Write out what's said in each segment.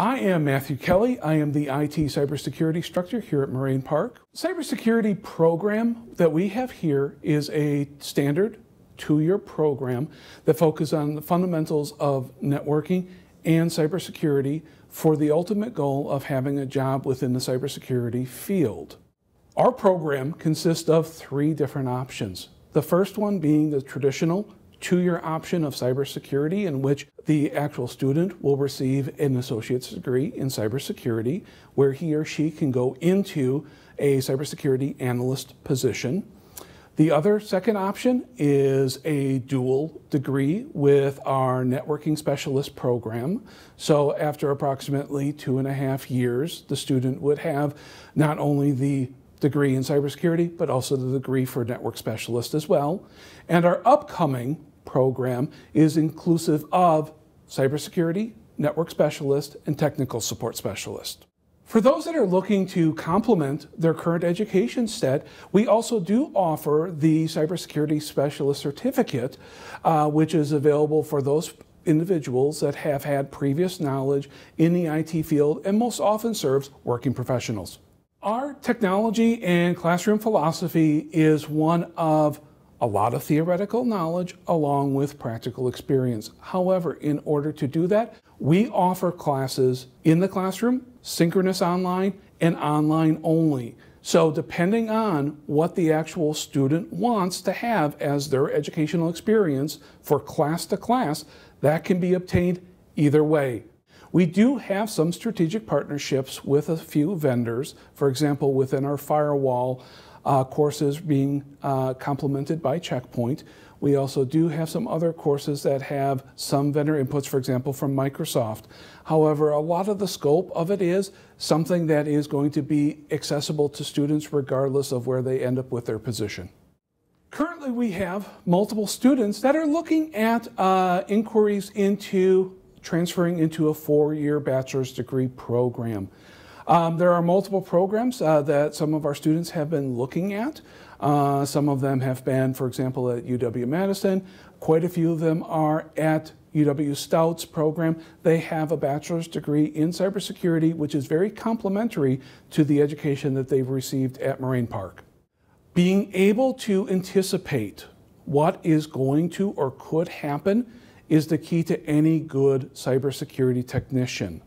I am Matthew Kelly. I am the IT cybersecurity instructor here at Moraine Park. Cybersecurity program that we have here is a standard two-year program that focuses on the fundamentals of networking and cybersecurity for the ultimate goal of having a job within the cybersecurity field. Our program consists of three different options. The first one being the traditional two year option of cybersecurity, in which the actual student will receive an associate's degree in cybersecurity, where he or she can go into a cybersecurity analyst position. The other second option is a dual degree with our networking specialist program. So, after approximately two and a half years, the student would have not only the degree in cybersecurity, but also the degree for network specialist as well. And our upcoming program is inclusive of cybersecurity, network specialist, and technical support specialist. For those that are looking to complement their current education set, we also do offer the Cybersecurity Specialist Certificate, uh, which is available for those individuals that have had previous knowledge in the IT field and most often serves working professionals our technology and classroom philosophy is one of a lot of theoretical knowledge along with practical experience. However, in order to do that, we offer classes in the classroom, synchronous online, and online only. So, depending on what the actual student wants to have as their educational experience for class to class, that can be obtained either way. We do have some strategic partnerships with a few vendors, for example, within our firewall uh, courses being uh, complemented by Checkpoint. We also do have some other courses that have some vendor inputs, for example, from Microsoft. However, a lot of the scope of it is something that is going to be accessible to students regardless of where they end up with their position. Currently, we have multiple students that are looking at uh, inquiries into transferring into a four-year bachelor's degree program. Um, there are multiple programs uh, that some of our students have been looking at. Uh, some of them have been, for example, at UW-Madison. Quite a few of them are at UW-Stout's program. They have a bachelor's degree in cybersecurity, which is very complementary to the education that they've received at Moraine Park. Being able to anticipate what is going to or could happen is the key to any good cybersecurity technician.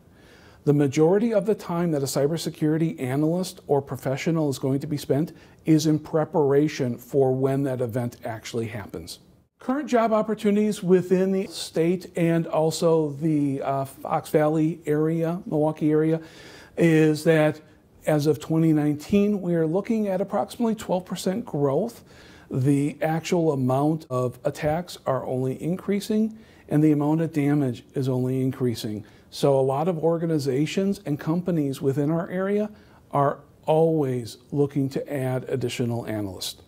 The majority of the time that a cybersecurity analyst or professional is going to be spent is in preparation for when that event actually happens. Current job opportunities within the state and also the uh, Fox Valley area, Milwaukee area, is that as of 2019, we are looking at approximately 12% growth the actual amount of attacks are only increasing and the amount of damage is only increasing. So a lot of organizations and companies within our area are always looking to add additional analysts.